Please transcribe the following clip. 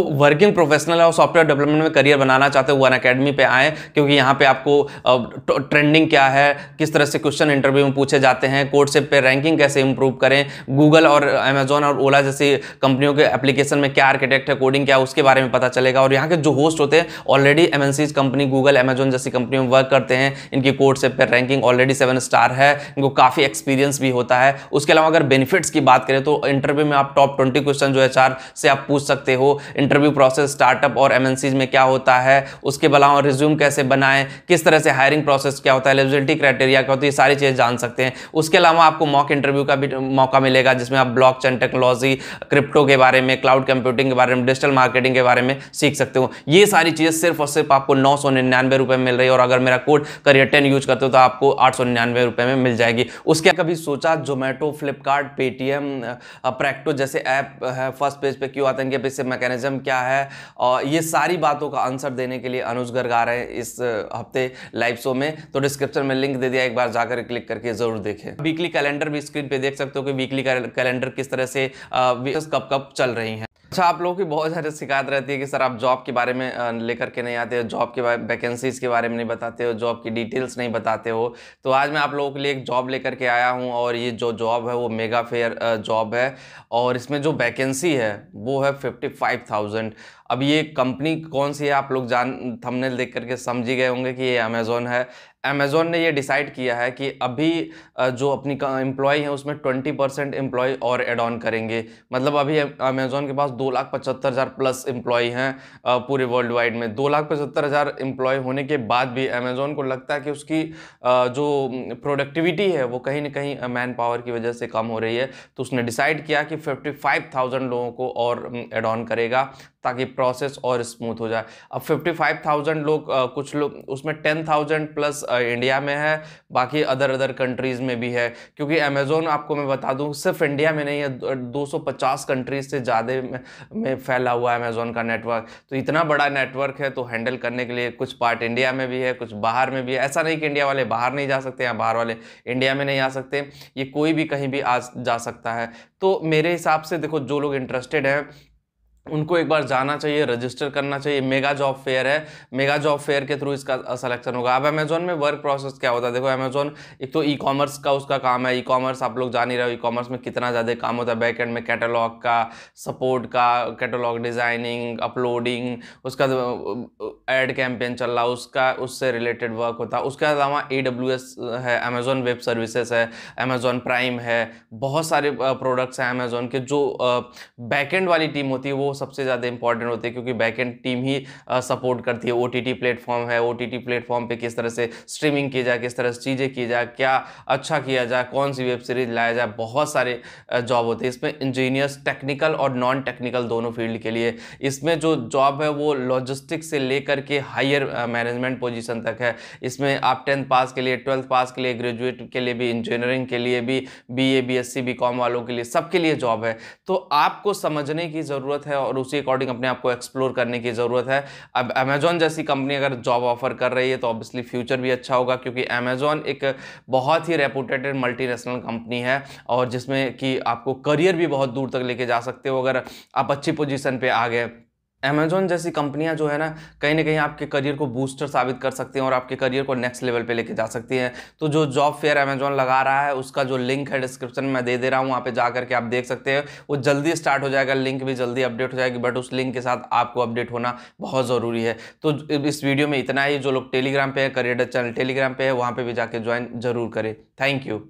working तो professional है और सॉफ्टवेयर डेवलपमेंट में करियर बनाना चाहते हो वन अकेडमी पे आएँ क्योंकि यहाँ पे आपको ट्रेंडिंग क्या है किस तरह से क्वेश्चन इंटरव्यू में पूछे जाते हैं कोडसेप पे रैंकिंग कैसे इंप्रूव करें गूगल और अमेजोन और ओला जैसी कंपनियों के एप्लीकेशन में क्या आर्किटेक्ट है कोडिंग क्या उसके बारे में पता चलेगा और यहाँ के जो होस्ट होते हैं already M company Google Amazon जैसी कंपनी में वर्क करते हैं इनकी कोडसेप पर रैंकिंग ऑलरेडी सेवन स्टार है इनको काफ़ी एक्सपीरियंस भी होता है उसके अलावा अगर बेनिफिट्स की बात करें तो इंटरव्यू में आप टॉप ट्वेंटी क्वेश्चन जो है चार से आप पूछ सकते हो इंटरव्यू प्रोसेस स्टार्टअप और एम में क्या होता है उसके अलावा रिज्यूम कैसे बनाएं किस तरह से हायरिंग प्रोसेस क्या होता है एलिजिबिलिटी क्राइटेरिया क्या होती है सारी चीज़ जान सकते हैं उसके अलावा आपको मॉक इंटरव्यू का भी मौका मिलेगा जिसमें आप ब्लॉक टेक्नोलॉजी क्रिप्टो के बारे में क्लाउड कंप्यूटिंग के बारे में डिजिटल मार्केटिंग के बारे में सीख सकते हो ये सारी चीज़ें सिर्फ और सिर्फ आपको नौ सौ निन्यानवे रुपये में मिल रही है और अगर मेरा कोड करियर टेन यूज करते हो तो आपको आठ सौ निन्यानवे रुपये में मिल जाएगी उसके कभी सोचा जोमेटो फ्लिपकार्ट पेटीएम प्रैक्टो जैसे ऐप है फर्स्ट पेज पर क्यों आते हैं मैकेनिज्म सिस्टम क्या है और ये सारी बातों का आंसर देने के लिए अनुज गर्ग आ रहे हैं इस हफ्ते लाइव शो में तो डिस्क्रिप्शन में लिंक दे दिया एक बार जाकर क्लिक करके जरूर देखें वीकली कैलेंडर भी स्क्रीन पे देख सकते हो कि वीकली कैलेंडर किस तरह से कब कब चल रही हैं अच्छा आप लोगों की बहुत सारी शिकायत रहती है कि सर आप जॉब के बारे में लेकर के नहीं आते हो जॉब के बारे वैकेंसीज़ के बारे में नहीं बताते हो जॉब की डिटेल्स नहीं बताते हो तो आज मैं आप लोगों के लिए एक जॉब लेकर के आया हूँ और ये जो जॉब है वो मेगा फेयर जॉब है और इसमें जो वैकेंसी है वो है फिफ्टी फाइव थाउजेंड अब ये कंपनी कौन सी है आप लोग जान थंबनेल देख करके समझ ही गए होंगे कि ये अमेज़ोन है अमेज़ोन ने ये डिसाइड किया है कि अभी जो अपनी एम्प्लॉय हैं उसमें ट्वेंटी परसेंट एम्प्लॉय और एड ऑन करेंगे मतलब अभी अमेज़ोन के पास दो लाख पचहत्तर हज़ार प्लस एम्प्लॉय हैं पूरे वर्ल्ड वाइड में दो लाख पचहत्तर हज़ार एम्प्लॉय होने के बाद भी अमेज़ोन को लगता है कि उसकी जो प्रोडक्टिविटी है वो कहीं ना कहीं मैन पावर की वजह से कम हो रही है तो उसने डिसाइड किया कि फिफ्टी फाइव थाउजेंड लोगों को और एड ऑन करेगा ताकि प्रोसेस और स्मूथ हो जाए अब 55,000 लोग आ, कुछ लोग उसमें 10,000 प्लस आ, इंडिया में है बाकी अदर अदर कंट्रीज़ में भी है क्योंकि अमेज़ोन आपको मैं बता दूं सिर्फ इंडिया में नहीं है 250 कंट्रीज़ से ज़्यादा में, में फैला हुआ है अमेज़ोन का नेटवर्क तो इतना बड़ा नेटवर्क है तो हैंडल करने के लिए कुछ पार्ट इंडिया में भी है कुछ बाहर में भी है ऐसा नहीं कि इंडिया वाले बाहर नहीं जा सकते या बाहर वाले इंडिया में नहीं आ सकते ये कोई भी कहीं भी आ जा सकता है तो मेरे हिसाब से देखो जो लोग इंटरेस्टेड हैं उनको एक बार जाना चाहिए रजिस्टर करना चाहिए मेगा जॉब फेयर है मेगा जॉब फेयर के थ्रू इसका सिलेक्शन होगा अब अमेजोन में वर्क प्रोसेस क्या होता है देखो अमेजोन एक तो ई कॉमर्स का उसका काम है ई कॉमर्स आप लोग जान ही रहे हो ई कॉमर्स में कितना ज़्यादा काम होता है बैक एंड में कैटलॉग का सपोर्ट का कैटलॉग डिज़ाइनिंग अपलोडिंग उसका एड कैंपेन चल रहा उसका उससे रिलेटेड वर्क होता है उसके अलावा ए है अमेजोन वेब सर्विसेज है अमेजोन प्राइम है बहुत सारे प्रोडक्ट्स हैं अमेजोन के जो बैकेंड वाली टीम होती है वो सबसे ज़्यादा इंपॉर्टेंट होती है क्योंकि बैकेंड टीम ही सपोर्ट करती है ओ टी टी प्लेटफॉर्म है ओ टी टी प्लेटफॉर्म पर किस तरह से स्ट्रीमिंग की जाए किस तरह से चीज़ें की जाए क्या अच्छा किया जाए कौन सी वेब सीरीज लाया जाए बहुत सारे जॉब होते हैं इसमें इंजीनियर्स टेक्निकल और नॉन टेक्निकल दोनों फील्ड के लिए इसमें जो जॉब है वो लॉजिस्टिक्स से लेकर के हायर मैनेजमेंट पोजिशन तक है इसमें आप टेंथ पास के लिए ट्वेल्थ पास के लिए ग्रेजुएट के लिए भी इंजीनियरिंग के लिए भी B A B S C B com वालों के लिए सबके लिए जॉब है तो आपको समझने की ज़रूरत है और उसी अकॉर्डिंग अपने आप को एक्सप्लोर करने की ज़रूरत है अब अमेजोन जैसी कंपनी अगर जॉब ऑफर कर रही है तो ऑब्वियसली फ्यूचर भी अच्छा होगा क्योंकि अमेजोन एक बहुत ही रेपूटेटेड मल्टीनेशनल कंपनी है और जिसमें कि आपको करियर भी बहुत दूर तक लेके जा सकते हो अगर आप अच्छी पोजिशन पर आ गए अमेजोन जैसी कंपनियां जो है ना कहीं ना कहीं आपके करियर को बूस्टर साबित कर सकती हैं और आपके करियर को नेक्स्ट लेवल पे लेके जा सकती हैं तो जो जॉब फेयर अमेजोन लगा रहा है उसका जो लिंक है डिस्क्रिप्शन में दे दे रहा हूँ वहाँ पे जा करके आप देख सकते हैं वो जल्दी स्टार्ट हो जाएगा लिंक भी जल्दी अपडेट हो जाएगी बट उस लिंक के साथ आपको अपडेट होना बहुत ज़रूरी है तो इस वीडियो में इतना ही जो लोग टेलीग्राम पर है करियर चैनल टेलीग्राम पर है वहाँ पर भी जाकर ज्वाइन जरूर करें थैंक यू